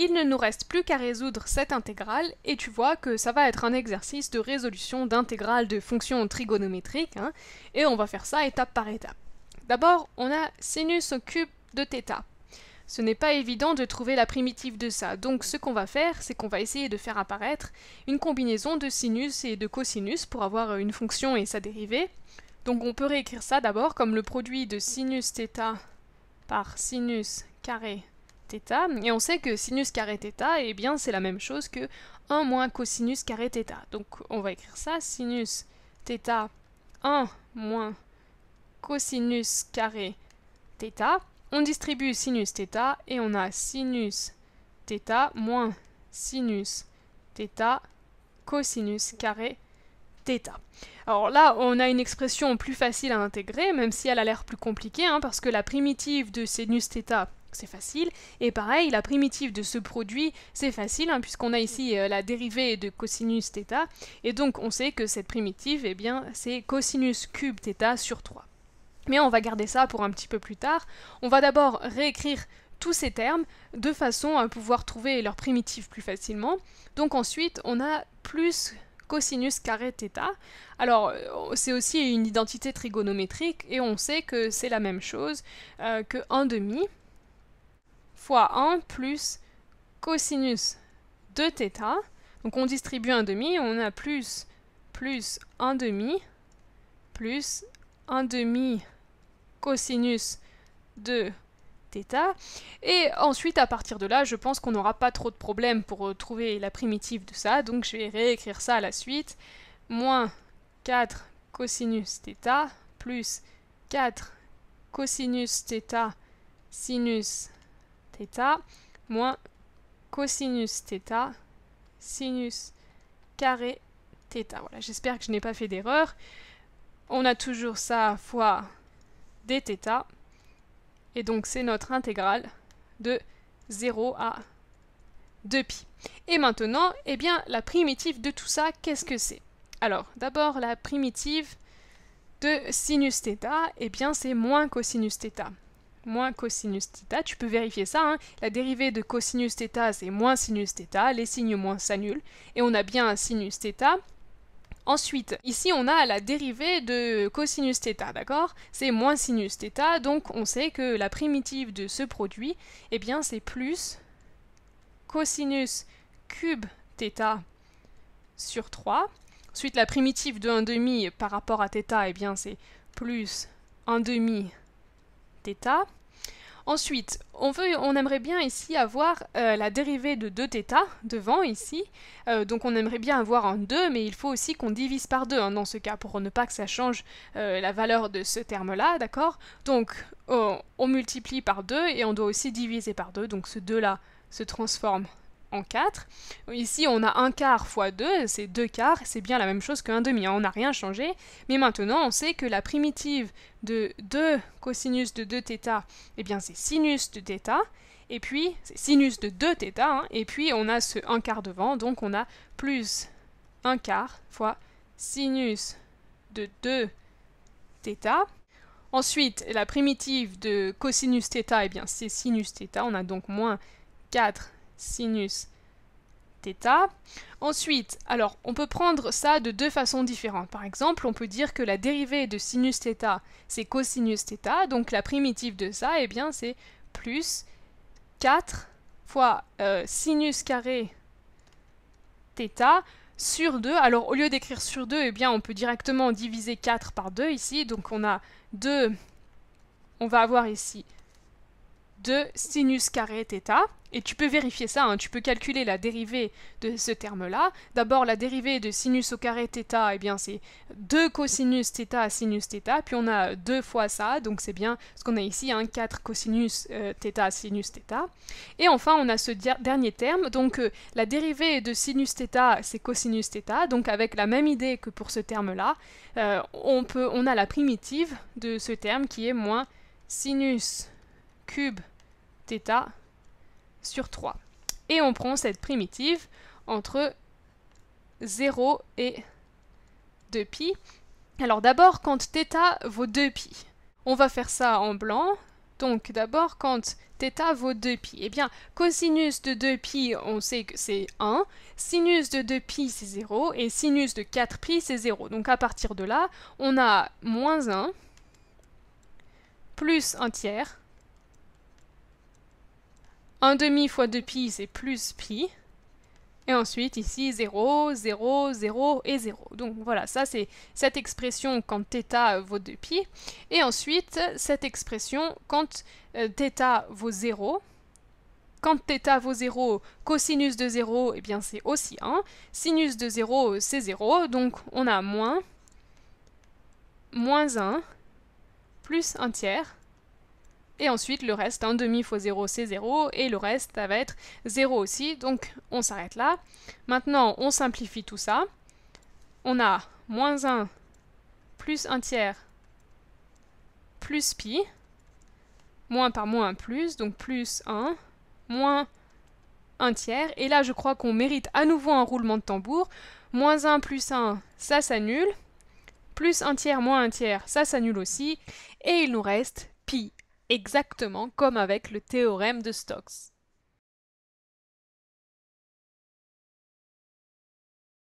Il ne nous reste plus qu'à résoudre cette intégrale, et tu vois que ça va être un exercice de résolution d'intégrale de fonctions trigonométriques, hein, et on va faire ça étape par étape. D'abord, on a sinus au cube de θ. Ce n'est pas évident de trouver la primitive de ça, donc ce qu'on va faire, c'est qu'on va essayer de faire apparaître une combinaison de sinus et de cosinus pour avoir une fonction et sa dérivée. Donc on peut réécrire ça d'abord comme le produit de sinus θ par sinus carré et on sait que sinus carré θ, et eh bien, c'est la même chose que 1 moins cosinus carré θ. Donc on va écrire ça, sinus θ 1 moins cosinus carré θ. On distribue sinus θ et on a sinus θ moins sinus θ cosinus carré θ. Alors là, on a une expression plus facile à intégrer, même si elle a l'air plus compliquée, hein, parce que la primitive de sinus θ c'est facile. Et pareil, la primitive de ce produit, c'est facile, hein, puisqu'on a ici euh, la dérivée de cosinus θ, et donc on sait que cette primitive, eh bien, c'est cosinus cube θ sur 3. Mais on va garder ça pour un petit peu plus tard. On va d'abord réécrire tous ces termes de façon à pouvoir trouver leur primitive plus facilement. Donc ensuite, on a plus cosinus carré θ. Alors, euh, c'est aussi une identité trigonométrique et on sait que c'est la même chose euh, que 1 demi fois 1 plus cosinus de θ. Donc on distribue un demi, on a plus plus 1 demi plus 1 demi cosinus de θ. Et ensuite, à partir de là, je pense qu'on n'aura pas trop de problèmes pour euh, trouver la primitive de ça, donc je vais réécrire ça à la suite. Moins 4 cosinus θ plus 4 cosinus θ sinus θ moins cosinus θ sinus carré θ. Voilà, j'espère que je n'ai pas fait d'erreur. On a toujours ça fois dθ et donc c'est notre intégrale de 0 à 2π. Et maintenant, eh bien, la primitive de tout ça, qu'est-ce que c'est Alors, d'abord, la primitive de sinus θ, eh bien, c'est moins cosinus θ moins cosinus θ. Tu peux vérifier ça. Hein. La dérivée de cosinus θ, c'est moins sinus theta Les signes moins s'annulent. Et on a bien un sinus θ Ensuite, ici on a la dérivée de cosinus θ, d'accord C'est moins sinus θ, donc on sait que la primitive de ce produit, eh bien c'est plus cosinus cube θ sur 3. Ensuite, la primitive de 1 demi par rapport à θ, eh bien c'est plus demi θ. Ensuite, on, veut, on aimerait bien ici avoir euh, la dérivée de 2θ devant ici. Euh, donc on aimerait bien avoir un 2, mais il faut aussi qu'on divise par 2 hein, dans ce cas pour ne pas que ça change euh, la valeur de ce terme-là, d'accord Donc on multiplie par 2 et on doit aussi diviser par 2, donc ce 2-là se transforme en 4. Ici, on a 1 quart fois 2, c'est 2 quarts, c'est bien la même chose qu'un demi, hein, on n'a rien changé. Mais maintenant, on sait que la primitive de 2 cosinus de 2 θ, eh bien c'est sinus de θ, et puis c'est sinus de 2 θ, hein. et puis on a ce 1 quart devant, donc on a plus 1 quart fois sinus de 2 θ. Ensuite, la primitive de cosinus θ, eh bien c'est sinus θ, on a donc moins 4 sinus θ. Ensuite, alors on peut prendre ça de deux façons différentes. Par exemple, on peut dire que la dérivée de sinus θ, c'est cosinus θ, donc la primitive de ça, eh bien c'est plus 4 fois euh, sinus carré θ sur 2. Alors au lieu d'écrire sur 2, eh bien on peut directement diviser 4 par 2 ici, donc on a 2, on va avoir ici 2 sinus carré θ. Et tu peux vérifier ça, hein. tu peux calculer la dérivée de ce terme-là. D'abord, la dérivée de sinus au carré θ, eh bien c'est 2 cosinus θ sinus θ, puis on a 2 fois ça, donc c'est bien ce qu'on a ici, 4 hein. cosinus θ euh, sinus θ. Et enfin, on a ce dernier terme, donc euh, la dérivée de sinus θ, c'est cosinus θ, donc avec la même idée que pour ce terme-là, euh, on, peut, on a la primitive de ce terme qui est moins sinus cube θ sur 3. Et on prend cette primitive entre 0 et 2π. Alors d'abord, quand θ vaut 2π, on va faire ça en blanc. Donc d'abord, quand θ vaut 2π, eh bien, cosinus de 2π, on sait que c'est 1, sinus de 2π, c'est 0, et sinus de 4π, c'est 0. Donc à partir de là, on a moins 1, plus 1 tiers, 1 demi fois 2 pi, c'est plus pi. Et ensuite, ici, 0, 0, 0 et 0. Donc voilà, ça c'est cette expression quand θ vaut 2 pi. Et ensuite, cette expression quand θ euh, vaut 0. Quand θ vaut 0, cosinus de 0, eh bien c'est aussi 1. Sinus de 0, c'est 0. Donc on a moins, moins 1, plus 1 tiers, et ensuite, le reste, 1 demi fois 0, c'est 0, et le reste, ça va être 0 aussi, donc on s'arrête là. Maintenant, on simplifie tout ça. On a moins 1 plus 1 tiers plus pi, moins par moins plus, donc plus 1, moins 1 tiers, et là je crois qu'on mérite à nouveau un roulement de tambour, moins 1 plus 1, ça s'annule, plus 1 tiers moins 1 tiers, ça s'annule aussi, et il nous reste pi exactement comme avec le théorème de Stokes.